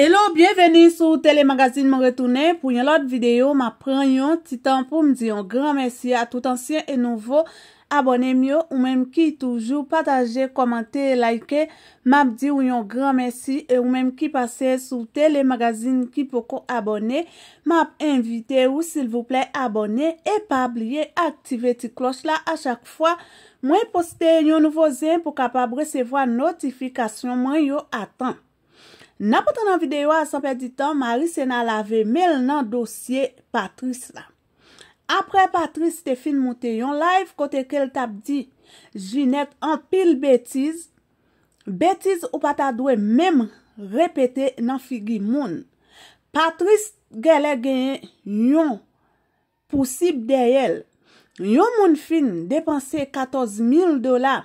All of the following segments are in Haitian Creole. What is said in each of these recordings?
Hello, bienveni sou telemagazine mwen retounen. Pou yon lot videyo, mwen pren yon titan pou mdi yon gran mersi a tout ansyen e nouvo. Abonem yo, ou menm ki toujou pataje, komante, like, mwenm di yon gran mersi, ou menm ki pase sou telemagazine ki poko abonem, mwenm invite ou sil vouple abonem, e pa bliye aktive ti klos la a chak fwa. Mwen poste yon nouvo zin pou kapab resevo a notifikasyon mwen yon atan. Na pote nan videyo a sanpe di tan, Maris ena lave mel nan dosye Patrice la. Apre Patrice te fin moute yon live kote ke l tap di, jinet an pil betiz, betiz ou pata dwe mem repete nan figi moun. Patrice gele gen yon pousib deyel. Yon moun fin depanse 14000 dola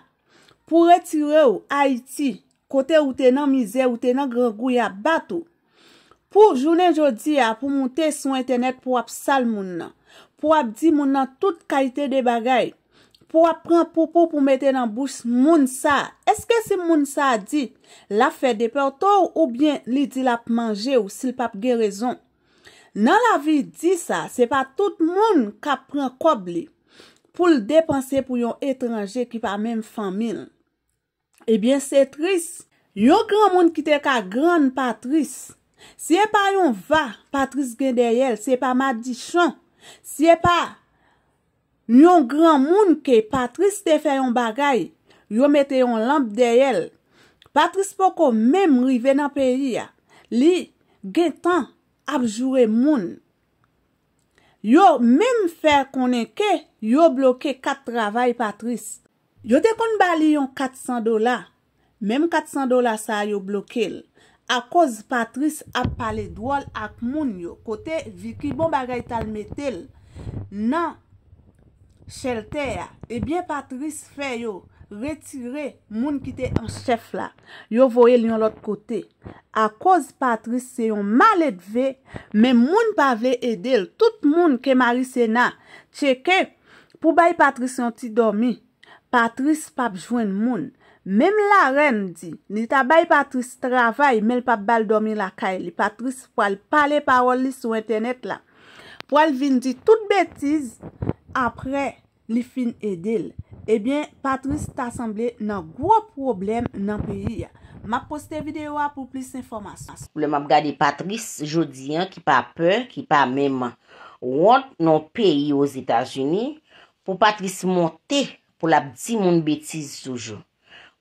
pou retire ou Haiti. Kote ou tenan mize, ou tenan grangou ya batou. Pou jounen jodi ya, pou moun te son internet pou ap sal moun nan. Pou ap di moun nan tout kalite de bagay. Pou ap pren poupou pou mette nan bous moun sa. Eske se moun sa di, la fè depèr to ou ou bien li di la pmanje ou sil pap ge rezon. Nan la vi di sa, se pa tout moun kap pren kob li. Pou l depanse pou yon etranje ki pa men famin. Ebyen, eh se tris. Yo gran moun ki te ka gran Patris. Se pa yon va, Patris gen deyel. Se pa ma di chan. Se pa yon gran moun ki Patris te fe yon bagay. Yo mete yon lamp deyel. Patris poko mem rive nan peyi ya. Li gen tan ap jure moun. Yo men fè konen ke, yo bloke kat travay Patris. Yo te kon bali yon 400 dola. Mem 400 dola sa yo bloke l. A koz Patrice ap pale dwal ak moun yo. Kote viki bon bagay talme tel. Nan, chelte ya. Ebyen Patrice fe yo. Retire moun ki te an chef la. Yo voye l yon lot kote. A koz Patrice se yon male dve. Mem moun pa ve edel. Tout moun ke marise na. Cheke, pou bay Patrice yon ti domi. Patris pap jwen moun. Mem la ren di, ni tabay Patris travay, men pap bal domi la kay, li Patris pou al pale parol li sou internet la. Pou al vin di tout betiz, apre li fin edel. Ebyen, Patris ta asemble nan gwo problem nan peyi ya. Ma poste videyo a pou plis informasyon. Pou le map gade Patris, jodi an ki pa pe, ki pa meman. Wot nan peyi yo zi tajini, pou Patris monti, pou la bdi moun betiz soujou.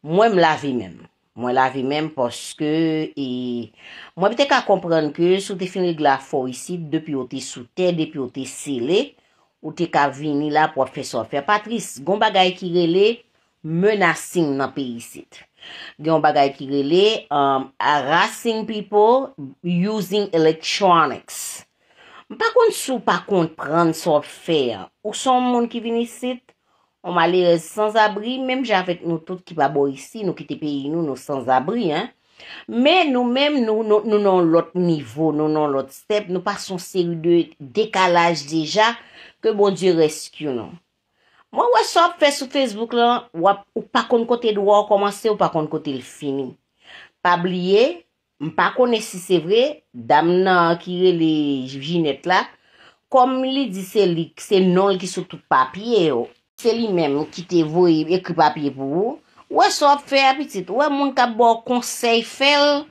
Mwen m lavi menm. Mwen lavi menm poske, e, mwen pite ka kompran ke sou te fini glafor isi, depi ou te soute, depi ou te sele, ou te ka vini la profesor fer. Patris, gwen bagay ki rele, menasing nan peyi sit. Gwen bagay ki rele, um, harassing people using electronics. M pa kon sou pa kon pran sot fer, ou son moun ki vini sit, On m'a li res sans abri, mem j'avèk nou tot ki pa bo yisi, nou ki te peyi nou, nou sans abri, hein. Me nou mem nou nou nou nou nou lòt niveau, nou nou lòt step, nou pas son seri de dekalaj deja, ke bon di reskyou nou. Mwen wè sop fè sou Facebook lan, wè ou pa kon kote dwo wò, koman se ou pa kon kote l fini. Pa bliye, m'pa kone si se vre, dam nan akire li jinet la, kom li disè li, se non li ki sou tout papye yo, oh. Fè li mèm, ki te vòi, ekri papye pou vò. Wè so fè apetit, wè moun ka bò konsey fèl,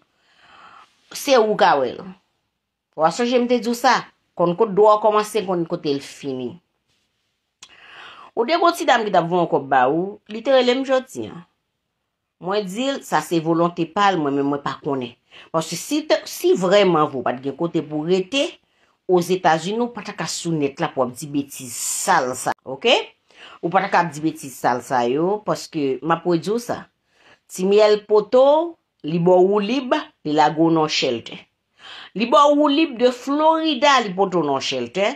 se wou ka wèl. Wè so jèm te diw sa, kon kon do a komanse, kon kon te l fini. O dekot si dam li da vòm kon ba wò, litere lem jò ti. Mwen dil, sa se volante pal, mwen mwen mwen pa kone. Posè si vreman vò pat gen kote pou rete, os Etas-Uni nou pata ka sunet la pou ap di beti sal sa. Ok? Ou pata kap di beti salsay yo, paske, ma pou e djou sa, ti mi el poto, li bo ou libe, li lago non chelte. Li bo ou libe de Florida, li poto non chelte,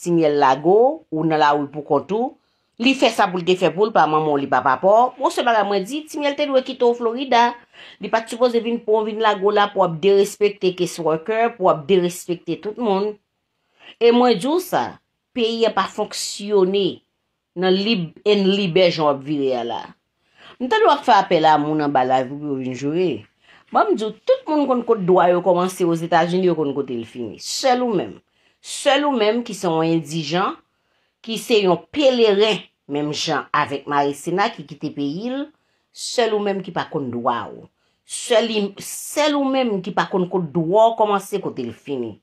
ti mi el lago, ou nan la ou pou kontou, li fe sa poul te fe poul, pa maman li pa pa po. Mwen se baga mwen di, ti mi el te dwe kita ou Florida, li pa tupo ze vin pou, vin lago la pou ap de respekte kes waker, pou ap de respekte tout moun. E mwen djou sa, peyi e pa fonksyoni, nan en libej an wap vire ala. Mwen ta dwa fwa apela a moun an balay pou pou vin jore. Mwen mdjou, tout moun kon kote dwa yo komanse yo zetajini yo kon kote l fini. Sèl ou mèm, sèl ou mèm ki se yon indijan, ki se yon pelerè mèm jan avèk Marissina ki kite pe il, sèl ou mèm ki pa konde dwa yo. Sèl ou mèm ki pa konde konde dwa yo komanse yo kote l fini.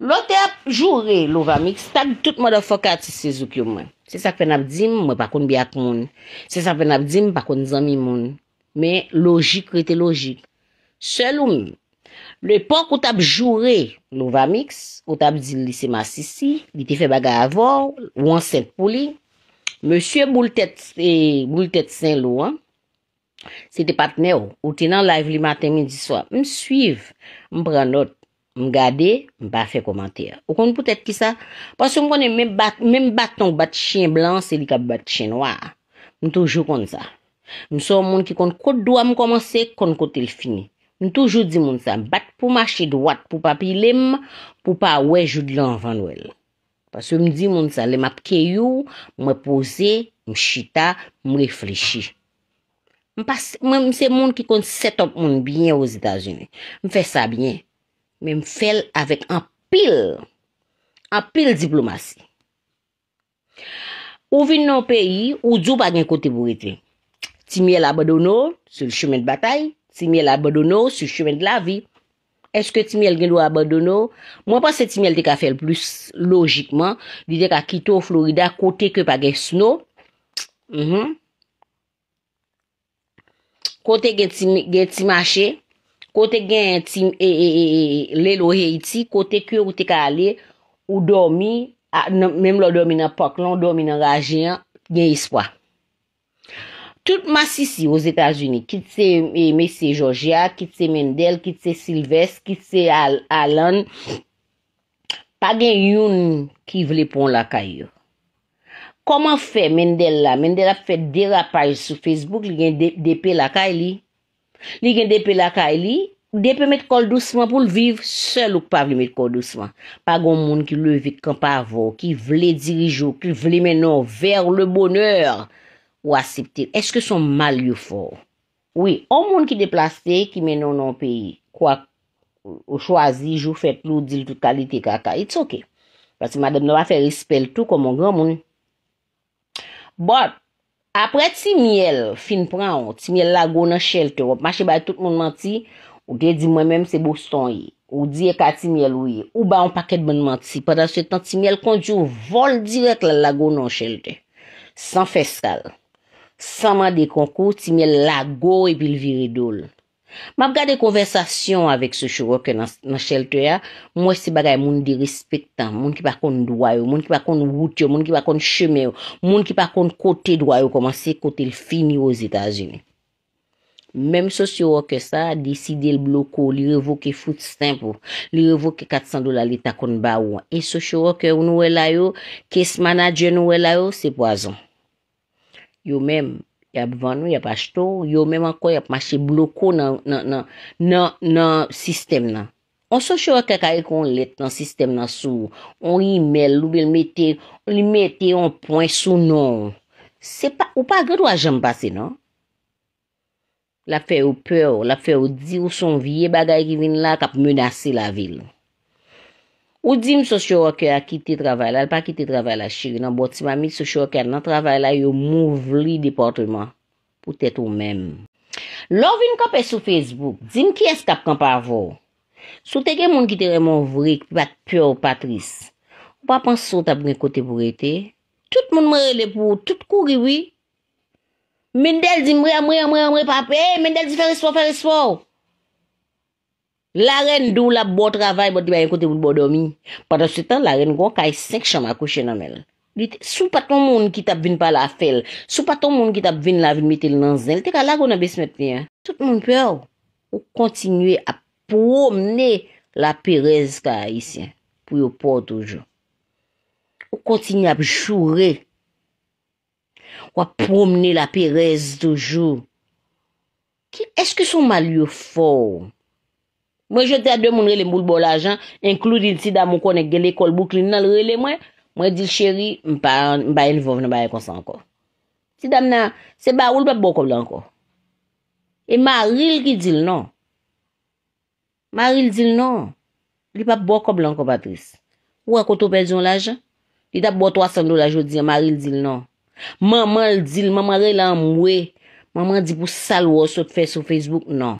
Lo te ap jure Lovamix, tag tout modofokati se zoukyouman. Se sak fen ap di m, mwen pakoun biat moun. Se sak fen ap di m, pakoun zanmi moun. Men logik rete logik. Seloum, lepok ou te ap jure Lovamix, ou te ap di lise masisi, li te fe baga avor, wansen pou li, monsye boul tete sen louan, se te patne ou, ou tenan live li maten midi swa, mwen suive, mwen pren not, M gade, m pa fe komantir. Ou kon poutet ki sa. Pas yo m konen men baton, bat chen blan, se li ka bat chen waa. M toujou kon sa. M son moun ki kon kote dwa m komanse, kon kote l fini. M toujou di moun sa, bat pou mache dwa, pou papi lem, pou pa wej ou di lan van wel. Pas yo m di moun sa, lem ap keyou, m me pose, m chita, m reflechi. M se m'm, moun ki kon setop moun binye w zita zine. M fe sa binye. Mè m fèl avèk an pil, an pil diplomasi. Ou vin nan peyi, ou djou pa gen kote pou ete. Timel abadono, sou choumen de batay. Timel abadono, sou choumen de la vi. Eske Timel gen dwa abadono? Mwen panse Timel de ka fèl plus logikman. Di de ka kito Florida, kote ke pa gen snow. Kote gen ti mache. Kote gen e, e, e, lèl ou he iti, kote kwe ou te ka ale, ou domi, mèm lò domi nan poklon, domi nan rajean, gen ispwa. Tout masisi ou zekaz uni, kit se Messi, Georgia, kit se Mendel, kit se Silves, kit se Allen, pa gen youn ki vle pon lakay yo. Koman fe Mendel la? Mendel ap fe de rapay sou Facebook li gen depe lakay li? Li gen depel akay li, depel met kol dousman pou l'viv, sel ou pavli met kol dousman. Pa goun moun ki lue vit kan pavo, ki vle dirijou, ki vle menon ver le boner, ou asipte. Eske son mal yufo? Oui, ou moun ki deplaste, ki menon nan peyi, kwa ou chwazi, jou fet loudil tout kalite kaka, it's ok. Pase madem nou va fe rispel tou komon goun moun. Bot. Apre ti miel fin pran, ti miel lago nan chelte, wop mache baye tout moun manti, ou de di mwen menm se boston yi, ou di e ka ti miel yi, ou ba yon paket moun manti, padan se tan ti miel konjou vol direk la lago nan chelte, san fesal, san man de konkou ti miel lago epil viridoul. Mam gade konversasyon avèk sòsyo roke nan chèl tè ya, mwen se bagay moun di respetan, moun ki pa kon dwayo, moun ki pa kon woutyo, moun ki pa kon chemeyo, moun ki pa kon kote dwayo, koman se kote l finyo ou zi tazini. Mèm sòsyo roke sa, diside l bloko, li revoke fout simple, li revoke 400 dola li takon ba ou, e sòsyo roke ou nou wè la yo, kes manadje nou wè la yo, se boazon. Yo mèm. Y ap van nou, y ap ashtou, yo menman kon y ap mache bloko nan sistem nan. On sou chou a kakay kon let nan sistem nan sou. On imel, ou bel mette, on li mette yon pwen sou nou. Se pa, ou pa gado a jambase nan? La fe ou pe ou, la fe ou di ou son vie bagay ki vin la kap menase la vilou. Ou dim sosyo roke a kiti travay la, al pa kiti travay la, chiri nan bot, si mami sosyo roke an nan travay la, yo mouvli di portreman. Poutet ou menm. Lo vin kapè sou Facebook, dim kyes tap kanp avò. Sou te gen moun kiti remon vwrik, bat pyò ou patris. Ou pa panson tap gen kote vwretè. Tout moun mwè le pou, tout kou riwi. Mendel di mwè, mwè, mwè, mwè, papè, Mendel di fè respò, fè respò. La ren do la bo travay bot di bayen kote wou bo domi. Padan se tan la ren gwa kaye 5 chan mako chen namel. Dite sou paton moun ki tap vin pa la fel. Sou paton moun ki tap vin la vin metel nan zel. Dite ka la gwa nan bes meten ya. Tout moun pe ou. Ou kontinye ap pwomne la perez ka a isi. Pwoy ou po toujou. Ou kontinye ap jure. Ou ap pwomne la perez toujou. Ki eske sou mali ou foy ou. Mwen jote a demoun rele mbouk bol ajan, enklou di ti da moun konen gele kolbouk li nan rele mwen, mwen di cheri, mba ye nivov, mba ye konsanko. Ti dam nan, se ba ou li pa bokob lan ko. E ma ril ki dil nan. Ma ril dil nan. Li pa bokob lan ko Patrice. Ou akoto pe diyon l ajan? Li tap bo 300 do la jodi, ya ma ril dil nan. Man man l dil, man man re lan mwe. Man man di pou sal wosot fe sou Facebook nan.